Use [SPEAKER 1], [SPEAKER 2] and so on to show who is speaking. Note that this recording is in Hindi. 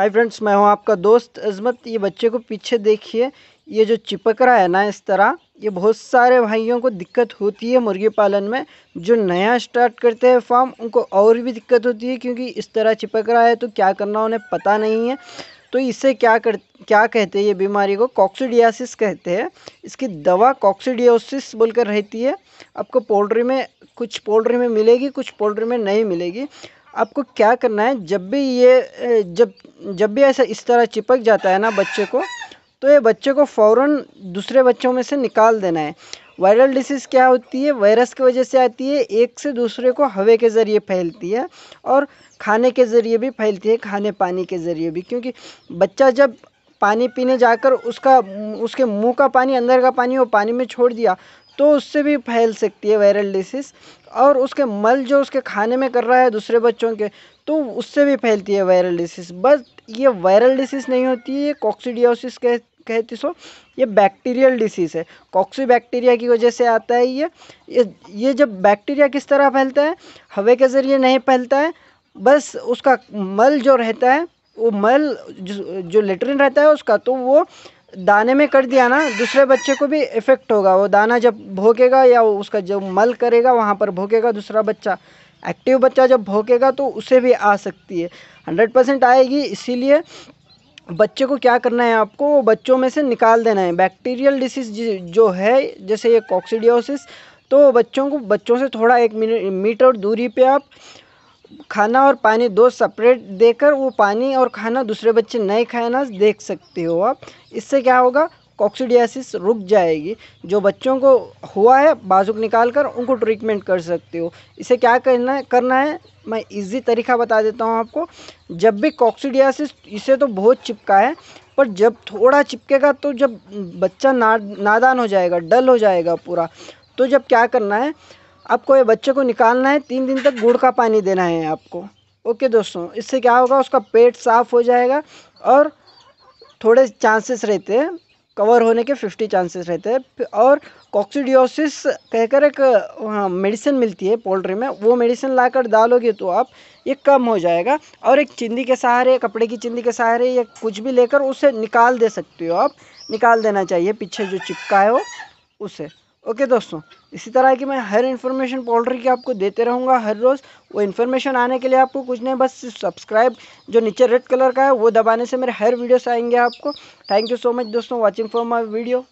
[SPEAKER 1] हाय फ्रेंड्स मैं हूं आपका दोस्त अजमत ये बच्चे को पीछे देखिए ये जो चिपक रहा है ना इस तरह ये बहुत सारे भाइयों को दिक्कत होती है मुर्गी पालन में जो नया स्टार्ट करते हैं फार्म उनको और भी दिक्कत होती है क्योंकि इस तरह चिपक रहा है तो क्या करना उन्हें पता नहीं है तो इसे क्या कर क्या कहते हैं ये बीमारी को कॉक्सीडियासिस कहते हैं इसकी दवा कॉक्सीडियोसिस बोलकर रहती है आपको पोल्ट्री में कुछ पोल्ट्री में मिलेगी कुछ पोल्ट्री में नहीं मिलेगी आपको क्या करना है जब भी ये जब जब भी ऐसा इस तरह चिपक जाता है ना बच्चे को तो ये बच्चे को फ़ौरन दूसरे बच्चों में से निकाल देना है वायरल डिसीज़ क्या होती है वायरस की वजह से आती है एक से दूसरे को हवे के ज़रिए फैलती है और खाने के ज़रिए भी फैलती है खाने पानी के ज़रिए भी क्योंकि बच्चा जब पानी पीने जाकर उसका उसके मुंह का पानी अंदर का पानी वो पानी में छोड़ दिया तो उससे भी फैल सकती है वायरल डिसीज़ और उसके मल जो उसके खाने में कर रहा है दूसरे बच्चों के तो उससे भी फैलती है वायरल डिसीज़ बस ये वायरल डिसीज़ नहीं होती है ये कॉक्सीडियोसिस कह कहती सो ये बैक्टीरियल डिसीज़ है कॉक्सी बैक्टीरिया की वजह से आता है ये ये जब बैक्टीरिया किस तरह फैलता है हवा के ज़रिए नहीं फैलता है बस उसका मल जो रहता है वो मल जो, जो लेटरिन रहता है उसका तो वो दाने में कर दिया ना दूसरे बच्चे को भी इफ़ेक्ट होगा वो दाना जब भोगेगा या उसका जो मल करेगा वहाँ पर भोगेगा दूसरा बच्चा एक्टिव बच्चा जब भोगेगा तो उसे भी आ सकती है हंड्रेड परसेंट आएगी इसीलिए बच्चे को क्या करना है आपको वो बच्चों में से निकाल देना है बैक्टीरियल डिसीज जो है जैसे ये कॉक्सीडियोसिस तो बच्चों को बच्चों से थोड़ा एक मीटर दूरी पर आप खाना और पानी दो सपरेट देकर वो पानी और खाना दूसरे बच्चे नहीं खाना देख सकते हो आप इससे क्या होगा कॉक्सीडियासिस रुक जाएगी जो बच्चों को हुआ है बाजुक निकाल कर उनको ट्रीटमेंट कर सकते हो इसे क्या करना है करना है मैं इजी तरीका बता देता हूँ आपको जब भी कॉक्सीडियासिस इसे तो बहुत चिपका है पर जब थोड़ा चिपकेगा तो जब बच्चा ना नादान हो जाएगा डल हो जाएगा पूरा तो जब क्या करना है आपको ये बच्चे को निकालना है तीन दिन तक गुड़ का पानी देना है आपको ओके दोस्तों इससे क्या होगा उसका पेट साफ हो जाएगा और थोड़े चांसेस रहते हैं कवर होने के फिफ्टी चांसेस रहते हैं और कॉक्सीडियोसिस कहकर एक मेडिसिन हाँ, मिलती है पोल्ट्री में वो मेडिसिन लाकर डालोगे तो आप ये कम हो जाएगा और एक चिंदी के सहारे कपड़े की चिंदी के सहारे या कुछ भी लेकर उसे निकाल दे सकते हो आप निकाल देना चाहिए पीछे जो चिपका है वो उसे ओके दोस्तों इसी तरह की मैं हर इन्फॉर्मेशन पोल्ट्री की आपको देते रहूँगा हर रोज़ वो इन्फॉर्मेशन आने के लिए आपको कुछ नहीं बस सब्सक्राइब जो नीचे रेड कलर का है वो दबाने से मेरे हर वीडियोस आएंगे आपको थैंक यू सो मच दोस्तों वाचिंग फॉर माय वीडियो